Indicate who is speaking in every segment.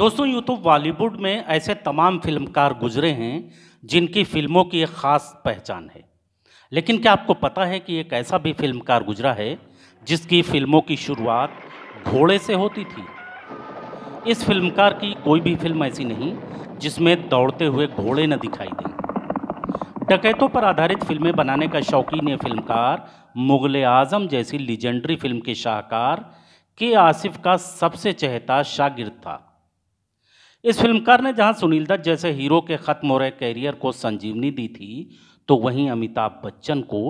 Speaker 1: दोस्तों यूँ तो बॉलीवुड में ऐसे तमाम फिल्मकार गुजरे हैं जिनकी फिल्मों की एक ख़ास पहचान है लेकिन क्या आपको पता है कि एक ऐसा भी फिल्मकार गुजरा है जिसकी फिल्मों की शुरुआत घोड़े से होती थी इस फिल्मकार की कोई भी फिल्म ऐसी नहीं जिसमें दौड़ते हुए घोड़े न दिखाई दें डकैतों पर आधारित फिल्में बनाने का शौकीन ये फिल्मकार मुगल आजम जैसी लीजेंडरी फिल्म के शाहकार के आसिफ का सबसे चहता शागिर्द था इस फिल्मकार ने जहां सुनील दत्त जैसे हीरो के ख़त्म हो रहे कैरियर को संजीवनी दी थी तो वहीं अमिताभ बच्चन को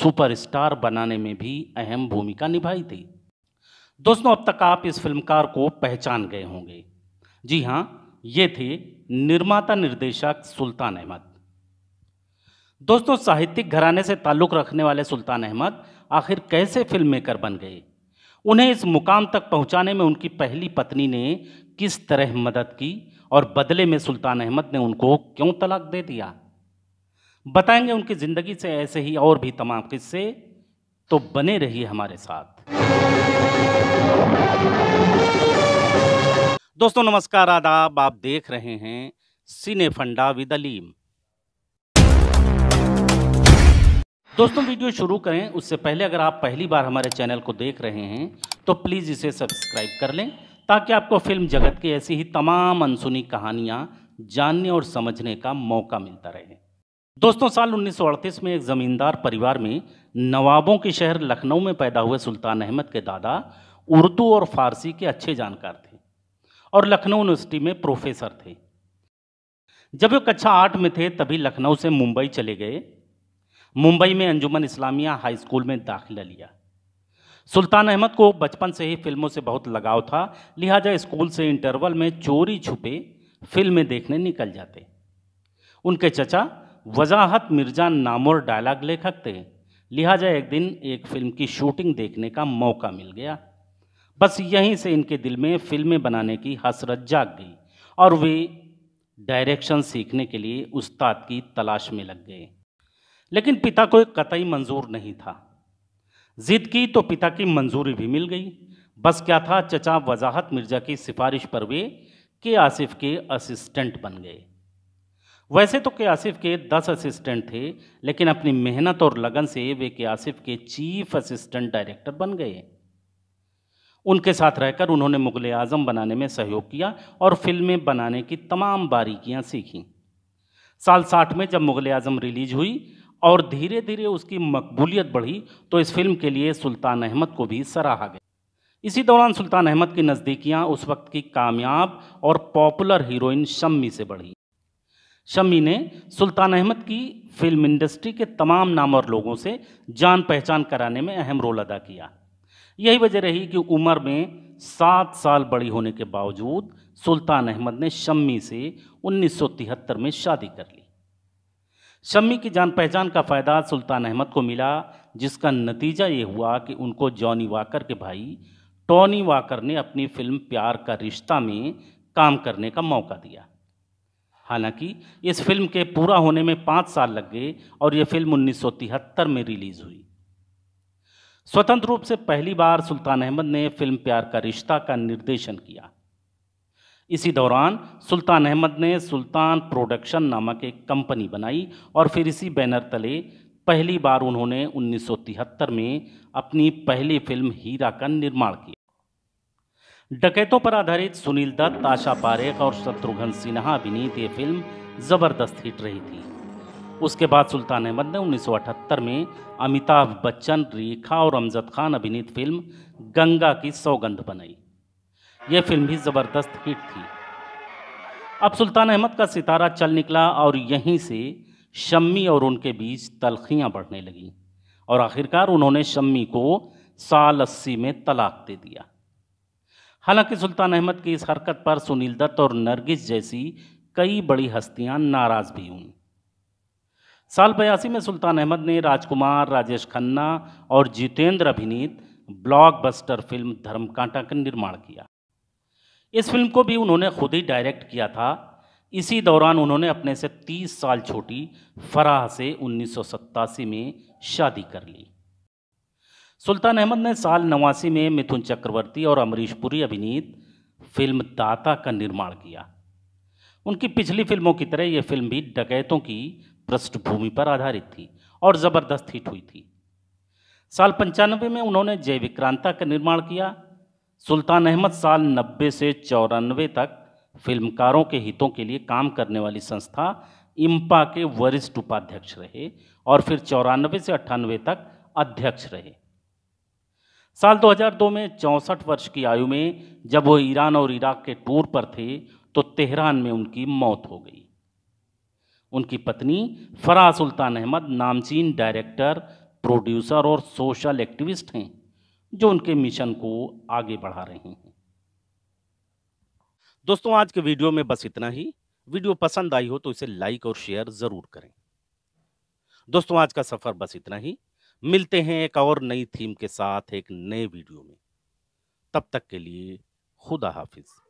Speaker 1: सुपरस्टार बनाने में भी अहम भूमिका निभाई थी दोस्तों अब तक आप इस फिल्मकार को पहचान गए होंगे जी हाँ ये थे निर्माता निर्देशक सुल्तान अहमद दोस्तों साहित्यिक घराने से ताल्लुक़ रखने वाले सुल्तान अहमद आखिर कैसे फिल्म मेकर बन गए उन्हें इस मुकाम तक पहुंचाने में उनकी पहली पत्नी ने किस तरह मदद की और बदले में सुल्तान अहमद ने उनको क्यों तलाक दे दिया बताएंगे उनकी ज़िंदगी से ऐसे ही और भी तमाम किस्से तो बने रहिए हमारे साथ दोस्तों नमस्कार आदाब आप देख रहे हैं सिने फंडा विद अलीम दोस्तों वीडियो शुरू करें उससे पहले अगर आप पहली बार हमारे चैनल को देख रहे हैं तो प्लीज़ इसे सब्सक्राइब कर लें ताकि आपको फिल्म जगत की ऐसी ही तमाम अनसुनी कहानियां जानने और समझने का मौका मिलता रहे दोस्तों साल 1938 में एक ज़मींदार परिवार में नवाबों के शहर लखनऊ में पैदा हुए सुल्तान अहमद के दादा उर्दू और फारसी के अच्छे जानकार थे और लखनऊ यूनिवर्सिटी में प्रोफेसर थे जब वो कक्षा आठ में थे तभी लखनऊ से मुंबई चले गए मुंबई में अंजुमन इस्लामिया हाई स्कूल में दाखिला लिया सुल्तान अहमद को बचपन से ही फिल्मों से बहुत लगाव था लिहाजा स्कूल से इंटरवल में चोरी छुपे फिल्में देखने निकल जाते उनके चचा वजाहत मिर्जा नामोर डायलॉग लेखक थे लिहाजा एक दिन एक फिल्म की शूटिंग देखने का मौका मिल गया बस यहीं से इनके दिल में फिल्में बनाने की हसरत जाग गई और वे डायरेक्शन सीखने के लिए उस्ताद की तलाश में लग गए लेकिन पिता को कतई मंजूर नहीं था जिद की तो पिता की मंजूरी भी मिल गई बस क्या था चचा वजाहत मिर्जा की सिफारिश पर वे के आसिफ के असिस्टेंट बन गए वैसे तो के आसिफ के दस असिस्टेंट थे लेकिन अपनी मेहनत और लगन से वे के आसिफ के चीफ असिस्टेंट डायरेक्टर बन गए उनके साथ रहकर उन्होंने मुग़ल आज़म बनाने में सहयोग किया और फिल्में बनाने की तमाम बारीकियां सीखीं साल साठ में जब मुग़ल आज़म रिलीज हुई और धीरे धीरे उसकी मकबूलियत बढ़ी तो इस फिल्म के लिए सुल्तान अहमद को भी सराहा गया इसी दौरान सुल्तान अहमद की नज़दीकियाँ उस वक्त की कामयाब और पॉपुलर हीरोइन शम्मी से बढ़ी शम्मी ने सुल्तान अहमद की फिल्म इंडस्ट्री के तमाम नाम और लोगों से जान पहचान कराने में अहम रोल अदा किया यही वजह रही कि उम्र में सात साल बड़ी होने के बावजूद सुल्तान अहमद ने शम्मी से उन्नीस में शादी कर ली शम्मी की जान पहचान का फ़ायदा सुल्तान अहमद को मिला जिसका नतीजा ये हुआ कि उनको जॉनी वाकर के भाई टॉनी वाकर ने अपनी फिल्म प्यार का रिश्ता में काम करने का मौका दिया हालांकि इस फिल्म के पूरा होने में पाँच साल लग गए और यह फिल्म उन्नीस में रिलीज़ हुई स्वतंत्र रूप से पहली बार सुल्तान अहमद ने फिल्म प्यार का रिश्ता का निर्देशन किया इसी दौरान सुल्तान अहमद ने सुल्तान प्रोडक्शन नामक एक कंपनी बनाई और फिर इसी बैनर तले पहली बार उन्होंने उन्नीस में अपनी पहली फिल्म हीरा का निर्माण किया डकैतों पर आधारित सुनील दत्त आशा पारेख और शत्रुघ्न सिन्हा अभिनीत ये फिल्म ज़बरदस्त हिट रही थी उसके बाद सुल्तान अहमद ने 1978 में अमिताभ बच्चन रेखा और अमजद खान अभिनीत फिल्म गंगा की सौगंध बनाई ये फिल्म भी ज़बरदस्त हिट थी अब सुल्तान अहमद का सितारा चल निकला और यहीं से शम्मी और उनके बीच तलखियाँ बढ़ने लगीं और आखिरकार उन्होंने शम्मी को साल अस्सी में तलाक दे दिया हालांकि सुल्तान अहमद की इस हरकत पर सुनील दत्त और नरगिस जैसी कई बड़ी हस्तियां नाराज़ भी हुईं साल बयासी में सुल्तान अहमद ने राजकुमार राजेश खन्ना और जितेंद्र अभिनीत ब्लॉकबस्टर फिल्म धर्मकांटा का निर्माण किया इस फिल्म को भी उन्होंने खुद ही डायरेक्ट किया था इसी दौरान उन्होंने अपने से 30 साल छोटी फराह से उन्नीस में शादी कर ली सुल्तान अहमद ने साल नवासी में मिथुन चक्रवर्ती और अमरीश पुरी अभिनीत फिल्म दाता का निर्माण किया उनकी पिछली फिल्मों की तरह यह फिल्म भी डकैतों की पृष्ठभूमि पर आधारित थी और ज़बरदस्त हिट हुई थी साल पंचानवे में उन्होंने जय विक्रांता का निर्माण किया सुल्तान अहमद साल 90 से चौरानवे तक फिल्मकारों के हितों के लिए काम करने वाली संस्था इम्पा के वरिष्ठ उपाध्यक्ष रहे और फिर चौरानवे से अट्ठानवे तक अध्यक्ष रहे साल 2002 में चौंसठ वर्ष की आयु में जब वो ईरान और इराक के टूर पर थे तो तेहरान में उनकी मौत हो गई उनकी पत्नी फराह सुल्तान अहमद नामचीन डायरेक्टर प्रोड्यूसर और सोशल एक्टिविस्ट हैं जो उनके मिशन को आगे बढ़ा रहे हैं दोस्तों आज के वीडियो में बस इतना ही वीडियो पसंद आई हो तो इसे लाइक और शेयर जरूर करें दोस्तों आज का सफर बस इतना ही मिलते हैं एक और नई थीम के साथ एक नए वीडियो में तब तक के लिए खुदा हाफिज़